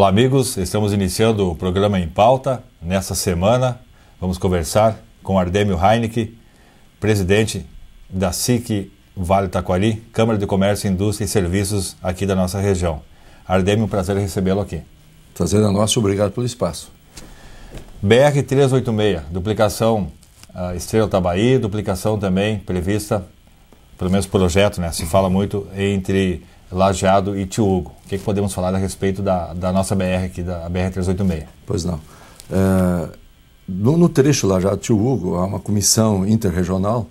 Olá, amigos. Estamos iniciando o programa Em Pauta. Nessa semana, vamos conversar com Ardêmio Heinck, presidente da SIC Vale Taquari, Câmara de Comércio, Indústria e Serviços aqui da nossa região. Ardêmio, um prazer recebê-lo aqui. Prazer é nosso, obrigado pelo espaço. BR-386, duplicação uh, Estrela Tabaí, duplicação também prevista, pelo menos projeto, né? Se fala muito entre Lajeado e Tiúgo. O que, que, podemos falar a respeito da, da nossa BR aqui, da BR-386? Pois não. É, no, no, trecho Lajeado-Tiúgo, há uma comissão interregional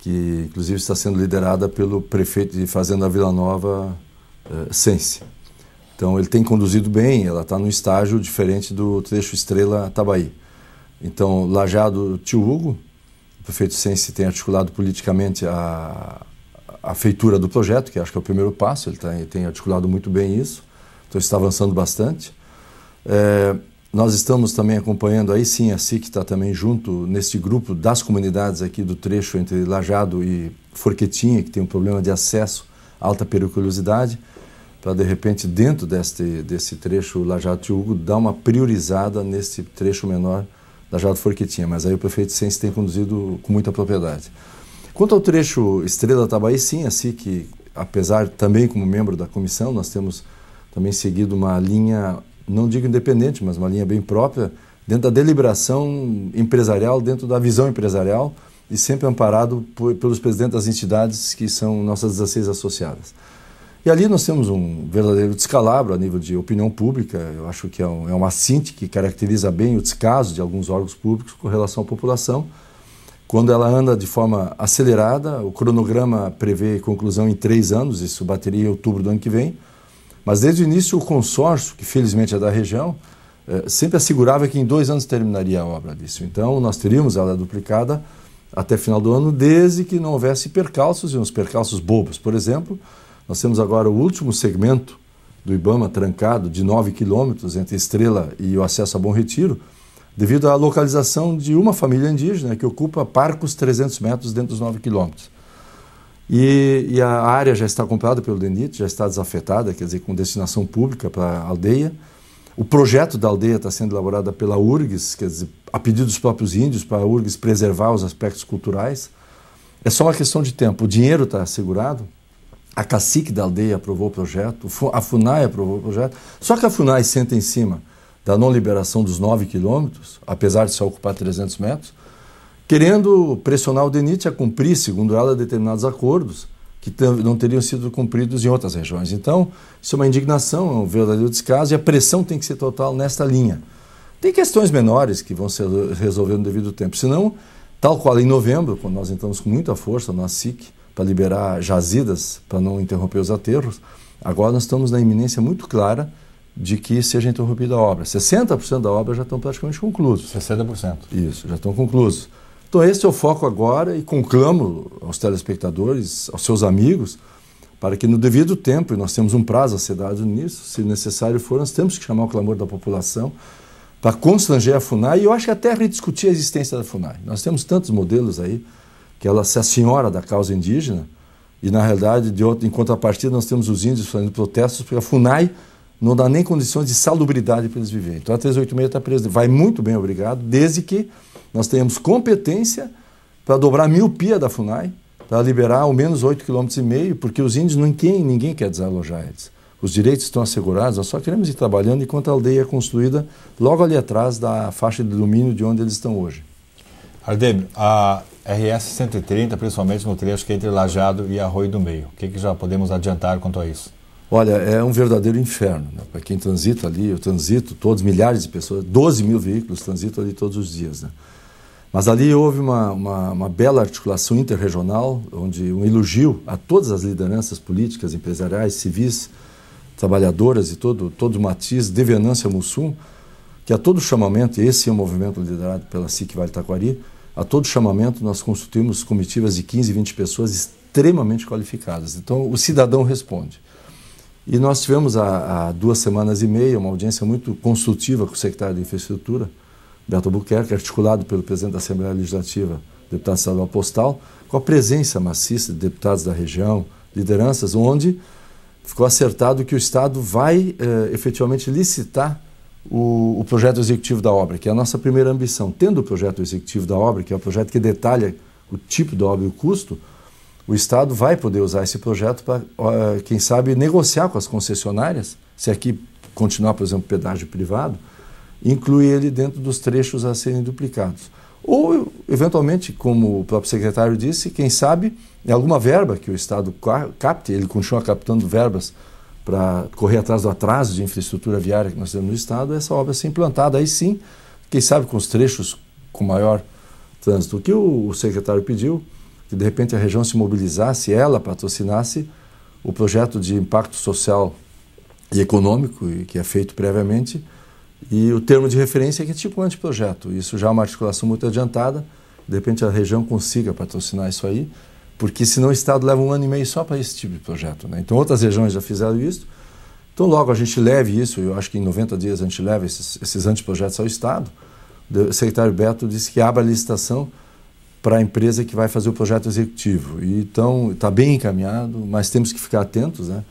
que, inclusive, está sendo liderada pelo prefeito de Fazenda Vila Nova, é, Sense. Então, ele tem conduzido bem, ela está num estágio diferente do trecho Estrela-Tabaí. Então, Lajeado-Tiúgo, o prefeito Sense tem articulado politicamente a, a feitura do projeto, que acho que é o primeiro passo, ele tá, tem articulado muito bem isso, então está avançando bastante. É, nós estamos também acompanhando, aí sim a SIC está também junto nesse grupo das comunidades aqui do trecho entre Lajado e Forquetinha, que tem um problema de acesso alta periculosidade, para de repente dentro deste, desse trecho Lajado-Tiúgo dar uma priorizada nesse trecho menor Lajado-Forquetinha, mas aí o prefeito Sens tem conduzido com muita propriedade. Quanto ao trecho Estrela Tabaí, sim, assim que, apesar também como membro da comissão, nós temos também seguido uma linha, não digo independente, mas uma linha bem própria, dentro da deliberação empresarial, dentro da visão empresarial e sempre amparado por, pelos presidentes das entidades que são nossas 16 associadas. E ali nós temos um verdadeiro descalabro a nível de opinião pública. Eu acho que é, um, é uma cinte que caracteriza bem o descaso de alguns órgãos públicos com relação à população. Quando ela anda de forma acelerada, o cronograma prevê conclusão em três anos, isso bateria em outubro do ano que vem. Mas desde o início, o consórcio, que felizmente é da região, eh, sempre assegurava que em dois anos terminaria a obra disso. Então, nós teríamos ela duplicada até final do ano, desde que não houvesse percalços, e uns percalços bobos. Por exemplo, nós temos agora o último segmento do Ibama trancado, de 9 quilômetros entre Estrela e o acesso a Bom Retiro devido à localização de uma família indígena que ocupa parcos 300 metros dentro dos 9 quilômetros. E, e, a área já está comprada pelo DENIT, já está desafetada, quer dizer, com destinação pública para a aldeia. O projeto da aldeia está sendo elaborado pela URGS, quer dizer, a pedido dos próprios índios, para a URGS preservar os aspectos culturais. É só uma questão de tempo. O dinheiro está assegurado, a cacique da aldeia aprovou o projeto, a FUNAI aprovou o projeto, só que a FUNAI senta em cima da não liberação dos 9 quilômetros, apesar de só ocupar 300 metros, querendo pressionar o DENIT a cumprir, segundo ela, determinados acordos que não teriam sido cumpridos em outras regiões. Então, isso é uma indignação, é um verdadeiro descaso e a pressão tem que ser total nesta linha. Tem questões menores que vão ser resolvidas no devido tempo, senão, tal qual em novembro, quando nós entramos com muita força na SIC para liberar jazidas, para não interromper os aterros, agora nós estamos na iminência muito clara de que seja interrompida a obra. 60% da obra já estão praticamente concluídos. 60%. Isso, já estão concluídos. Então esse é o foco agora e conclamo aos telespectadores, aos seus amigos, para que no devido tempo, e nós temos um prazo ser dado nisso, se necessário for, nós temos que chamar o clamor da população para constranger a FUNAI e eu acho que até rediscutir a existência da FUNAI. Nós temos tantos modelos aí, que ela se a senhora da causa indígena, e na realidade, de outro, em contrapartida, nós temos os índios fazendo protestos, porque a FUNAI não dá nem condições de salubridade para eles viverem. Então a 386 está presa. Vai muito bem, obrigado, desde que nós tenhamos competência para dobrar a miopia da FUNAI, para liberar ao menos 8,5 km, porque os índios, ninguém, ninguém quer desalojar eles. Os direitos estão assegurados, nós só queremos ir trabalhando enquanto a aldeia é construída logo ali atrás da faixa de domínio de onde eles estão hoje. Ardemir, a RS 130, principalmente no trecho que é entre Lajado e Arroio do Meio, o que, que já podemos adiantar quanto a isso? Olha, é um verdadeiro inferno. Né? Para quem transita ali, eu transito todos, milhares de pessoas, 12 mil veículos transitam ali todos os dias. Né? Mas ali houve uma, uma, uma, bela articulação interregional, onde um elogio a todas as lideranças políticas, empresariais, civis, trabalhadoras e todo, todo o matiz de Venância Mussum, que a todo chamamento, esse é o um movimento liderado pela SIC Vale Taquari, a todo chamamento nós constituímos comitivas de 15, 20 pessoas extremamente qualificadas. Então o cidadão responde. E nós tivemos há, há, duas semanas e meia uma audiência muito consultiva com o secretário de Infraestrutura, Beto Buquerque, articulado pelo presidente da Assembleia Legislativa, deputado estadual Postal, com a presença maciça de deputados da região, lideranças, onde ficou acertado que o Estado vai eh, efetivamente licitar o, o, projeto executivo da obra, que é a nossa primeira ambição. Tendo o projeto executivo da obra, que é o projeto que detalha o tipo da obra e o custo, o Estado vai poder usar esse projeto para, quem sabe, negociar com as concessionárias, se aqui continuar, por exemplo, pedágio privado, incluir ele dentro dos trechos a serem duplicados. Ou, eventualmente, como o próprio secretário disse, quem sabe, em é alguma verba que o Estado capte, ele continua captando verbas para correr atrás do atraso de infraestrutura viária que nós temos no Estado, essa obra ser implantada. Aí sim, quem sabe com os trechos com maior trânsito. O que o secretário pediu que de repente a região se mobilizasse, ela patrocinasse o projeto de impacto social e econômico que é feito previamente e o termo de referência é que é tipo um anteprojeto. Isso já é uma articulação muito adiantada. De repente a região consiga patrocinar isso aí, porque senão o Estado leva um ano e meio só para esse tipo de projeto. Né? Então outras regiões já fizeram isso. Então logo a gente leve isso, eu acho que em 90 dias a gente leva esses, esses anteprojetos ao Estado. O secretário Beto disse que abre a licitação para a empresa que vai fazer o projeto executivo. então está bem encaminhado, mas temos que ficar atentos, né?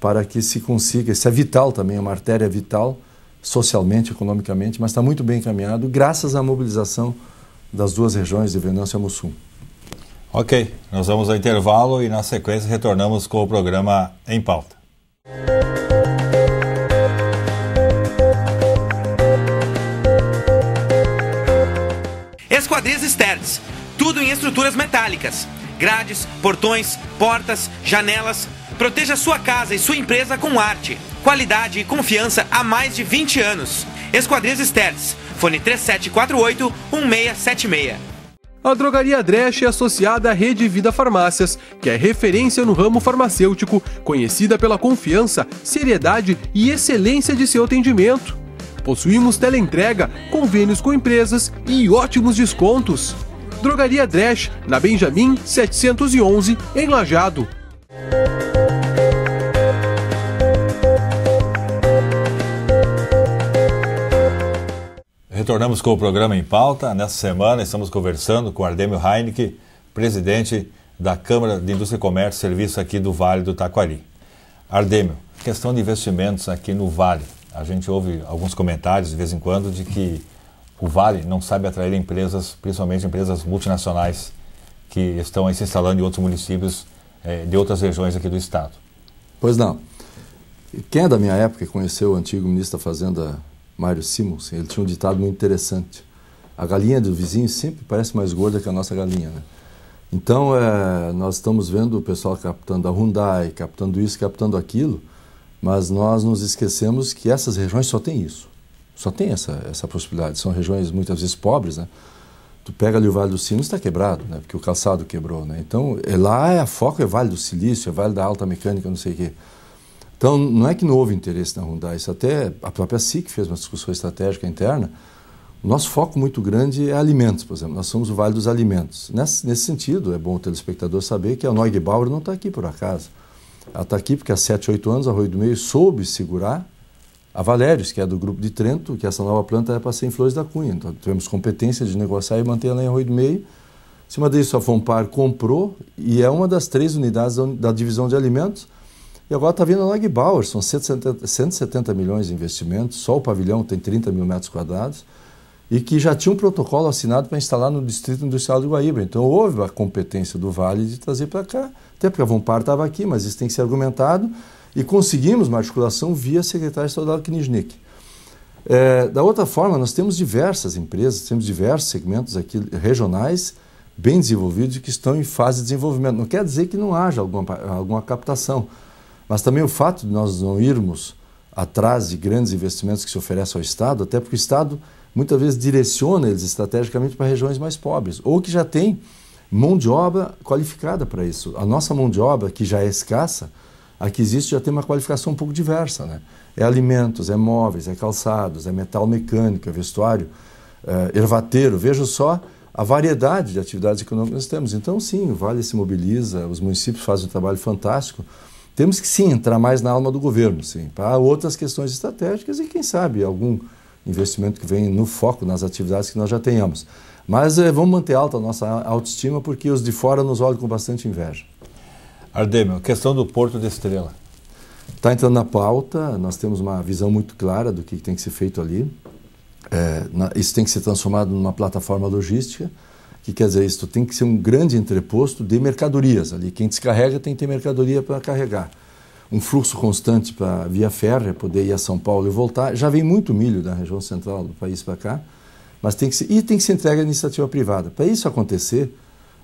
Para que se consiga, isso é vital também, é uma artéria vital socialmente, economicamente, mas está muito bem encaminhado graças à mobilização das duas regiões de Venâncio e Mussum. Ok, nós vamos ao intervalo e na sequência retornamos com o programa Em Pauta. tudo em estruturas metálicas. Grades, portões, portas, janelas. Proteja sua casa e sua empresa com arte, qualidade e confiança há mais de 20 anos. Esquadrias Sterts, fone 3748-1676. A drogaria Dresch é associada à Rede Vida Farmácias, que é referência no ramo farmacêutico, conhecida pela confiança, seriedade e excelência de seu atendimento. Possuímos teleentrega, convênios com empresas e ótimos descontos. Drogaria Dresch, na Benjamin 711, em Lajado. Retornamos com o programa em pauta. Nessa semana estamos conversando com Ardêmio Heinck, presidente da Câmara de Indústria e Comércio e Serviço aqui do Vale do Taquari. Ardêmio, questão de investimentos aqui no Vale. A gente ouve alguns comentários de vez em quando de que o Vale não sabe atrair empresas, principalmente empresas multinacionais que estão aí se instalando em outros municípios eh, de outras regiões aqui do estado. Pois não. Quem é da minha época conheceu o antigo ministro da Fazenda, Mário Simons, ele tinha um ditado muito interessante. A galinha do vizinho sempre parece mais gorda que a nossa galinha, né? Então, é, nós estamos vendo o pessoal captando a Hyundai, captando isso, captando aquilo, mas nós nos esquecemos que essas regiões só têm isso. Só tem essa, essa possibilidade. São regiões muitas vezes pobres, né? Tu pega ali o Vale do Sinos, está quebrado, né? Porque o calçado quebrou, né? Então, é lá é a foco é Vale do Silício, é Vale da Alta Mecânica, não sei o quê. Então, não é que não houve interesse na Hyundai. Isso até a própria SIC fez uma discussão estratégica interna. O nosso foco muito grande é alimentos, por exemplo. Nós somos o Vale dos Alimentos. Nesse, nesse sentido, é bom o telespectador saber que a Neugbauer não está aqui por acaso. Ela está aqui porque há 7, 8 anos a Rui do Meio soube segurar a Valérios, que é do grupo de Trento, que essa nova planta é para ser em Flores da Cunha. Então, tivemos competência de negociar e manter ela em Rui do Meio. Em cima disso, a Fompar comprou e é uma das três unidades da, da divisão de alimentos. E agora está vindo a Lagbauer, são 170, 170 milhões de investimentos, só o pavilhão tem 30 mil metros quadrados, e que já tinha um protocolo assinado para instalar no Distrito Industrial de Guaíba. Então houve a competência do Vale de trazer para cá, até porque a Vompar estava aqui, mas isso tem que ser argumentado. E conseguimos uma articulação via secretário estadual Knijnik. É, da outra forma, nós temos diversas empresas, temos diversos segmentos aqui regionais bem desenvolvidos e que estão em fase de desenvolvimento. Não quer dizer que não haja alguma, alguma captação, mas também o fato de nós não irmos atrás de grandes investimentos que se oferecem ao Estado, até porque o Estado muitas vezes direciona eles estrategicamente para regiões mais pobres ou que já tem mão de obra qualificada para isso. A nossa mão de obra, que já é escassa, a que existe já tem uma qualificação um pouco diversa, né? É alimentos, é móveis, é calçados, é metal mecânico, é vestuário, é eh, ervateiro. Veja só a variedade de atividades econômicas que nós temos. Então, sim, o Vale se mobiliza, os municípios fazem um trabalho fantástico. Temos que, sim, entrar mais na alma do governo, sim, para outras questões estratégicas e, quem sabe, algum investimento que vem no foco nas atividades que nós já tenhamos. Mas eh, vamos manter alta a nossa autoestima porque os de fora nos olham com bastante inveja. Ardemio, questão do Porto de Estrela. Está entrando na pauta, nós temos uma visão muito clara do que tem que ser feito ali. É, na, isso tem que ser transformado numa plataforma logística, que quer dizer isso tem que ser um grande entreposto de mercadorias ali. Quem descarrega tem que ter mercadoria para carregar. Um fluxo constante para via férrea poder ir a São Paulo e voltar. Já vem muito milho da região central do país para cá, mas tem que ser, e tem que ser entregue à iniciativa privada. Para isso acontecer,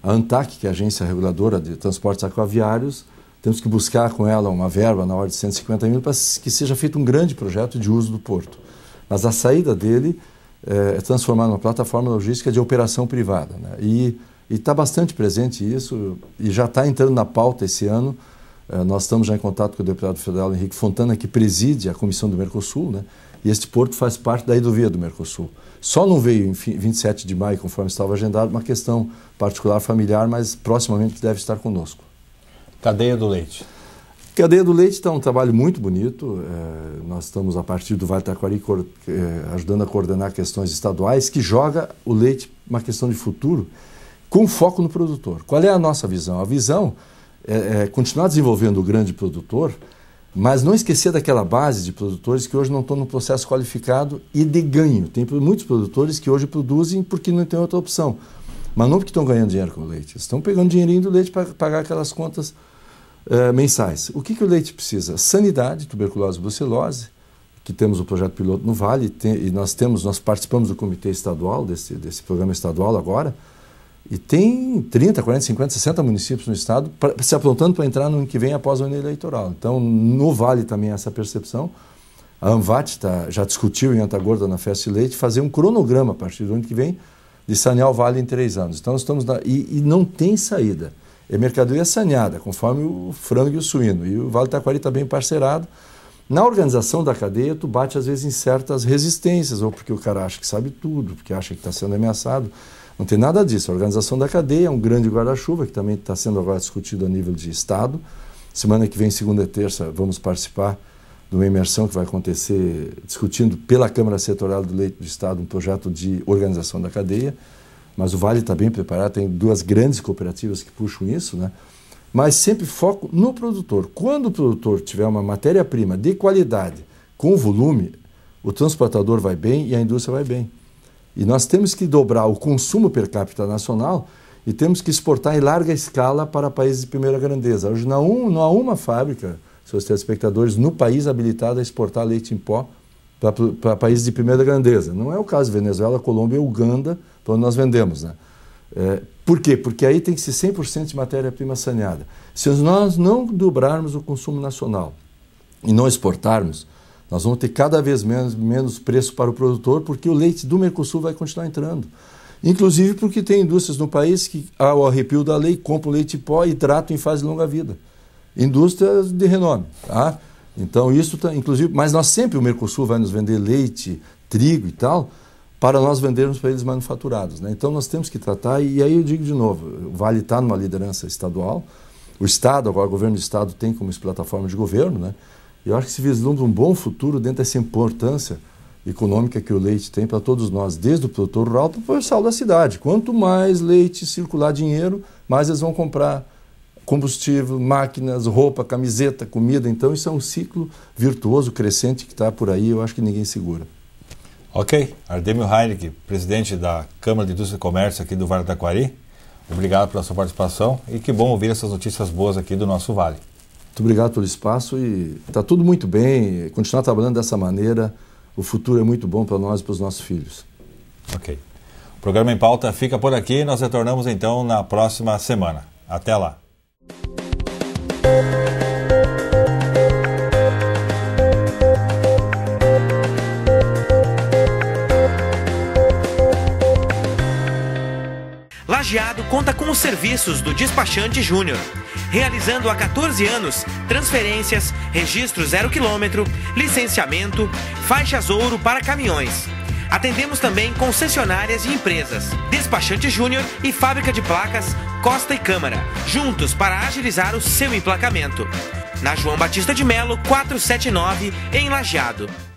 a ANTAC, que é a Agência Reguladora de Transportes Aquaviários, temos que buscar com ela uma verba na ordem de 150 mil para que seja feito um grande projeto de uso do porto. Mas a saída dele é, é transformar numa plataforma logística de operação privada. Né? E está bastante presente isso e já está entrando na pauta esse ano. É, nós estamos já em contato com o deputado federal Henrique Fontana, que preside a Comissão do Mercosul, né? E este porto faz parte da hidrovia do Mercosul. Só não veio em 27 de maio, conforme estava agendado, uma questão particular familiar, mas proximamente deve estar conosco. Cadeia do Leite. Cadeia do Leite está então, um trabalho muito bonito. É, nós estamos, a partir do Vale Taquari, é, ajudando a coordenar questões estaduais que joga o leite uma questão de futuro com foco no produtor. Qual é a nossa visão? A visão é, é continuar desenvolvendo o grande produtor, mas não esquecer daquela base de produtores que hoje não estão no processo qualificado e de ganho. Tem muitos produtores que hoje produzem porque não tem outra opção. Mas não porque estão ganhando dinheiro com o leite. Estão pegando dinheirinho do leite para pagar aquelas contas uh, mensais. O que, que o leite precisa? Sanidade, tuberculose, brucelose, que temos o projeto piloto no Vale, tem, e nós temos, nós participamos do comitê estadual, desse, desse programa estadual agora, e tem 30, 40, 50, 60 municípios no estado se aprontando para entrar no ano que vem após a ano eleitoral. Então, no Vale também essa percepção. A ANVAT tá, já discutiu em Antagorda, na Festa de Leite, fazer um cronograma a partir do ano que vem de sanear o vale em três anos. Então, estamos na, e, e, não tem saída. É mercadoria saneada, conforme o frango e o suíno. E o Vale Taquari está bem parcerado. Na organização da cadeia, tu bate às vezes em certas resistências, ou porque o cara acha que sabe tudo, porque acha que está sendo ameaçado. Não tem nada disso. A organização da cadeia é um grande guarda-chuva que também está sendo agora discutido a nível de Estado. Semana que vem, segunda e terça, vamos participar de uma imersão que vai acontecer discutindo pela Câmara Setorial do Leito do Estado um projeto de organização da cadeia. Mas o Vale está bem preparado, tem duas grandes cooperativas que puxam isso, né? Mas sempre foco no produtor. Quando o produtor tiver uma matéria-prima de qualidade com volume, o transportador vai bem e a indústria vai bem. E nós temos que dobrar o consumo per capita nacional e temos que exportar em larga escala para países de primeira grandeza. Hoje não, não há uma fábrica, seus telespectadores, é no país habilitada a exportar leite em pó para países de primeira grandeza. Não é o caso Venezuela, Colômbia, Uganda, para onde nós vendemos. Né? É, por quê? Porque aí tem que ser 100% de matéria-prima saneada. Se nós não dobrarmos o consumo nacional e não exportarmos, nós vamos ter cada vez menos, menos preço para o produtor, porque o leite do Mercosul vai continuar entrando. Inclusive porque tem indústrias no país que, ao arrepio da lei, compram leite em pó e tratam em fase de longa vida. Indústrias de renome. Tá? Então, isso tá, inclusive, mas nós sempre, o Mercosul vai nos vender leite, trigo e tal, para nós vendermos para eles manufaturados. Né? Então, nós temos que tratar, e aí eu digo de novo: vale estar tá numa liderança estadual. O Estado, agora o governo do Estado tem como plataforma de governo, né? Eu acho que se vislumbra um bom futuro dentro dessa importância econômica que o leite tem para todos nós, desde o produtor rural para o pessoal da cidade. Quanto mais leite circular dinheiro, mais eles vão comprar combustível, máquinas, roupa, camiseta, comida. Então, isso é um ciclo virtuoso, crescente que está por aí. Eu acho que ninguém segura. Ok. Ardemio Heinrich, presidente da Câmara de Indústria e Comércio aqui do Vale do Taquari. Obrigado pela sua participação e que bom ouvir essas notícias boas aqui do nosso Vale. Muito obrigado pelo espaço e está tudo muito bem. Continuar trabalhando dessa maneira, o futuro é muito bom para nós e para os nossos filhos. Ok. O programa em pauta fica por aqui. Nós retornamos então na próxima semana. Até lá. Lajeado conta com os serviços do despachante júnior, realizando há 14 anos transferências, registro zero quilômetro, licenciamento, faixas ouro para caminhões. Atendemos também concessionárias e empresas, despachante júnior e fábrica de placas Costa e Câmara, juntos para agilizar o seu emplacamento. Na João Batista de Melo 479, em Lajeado.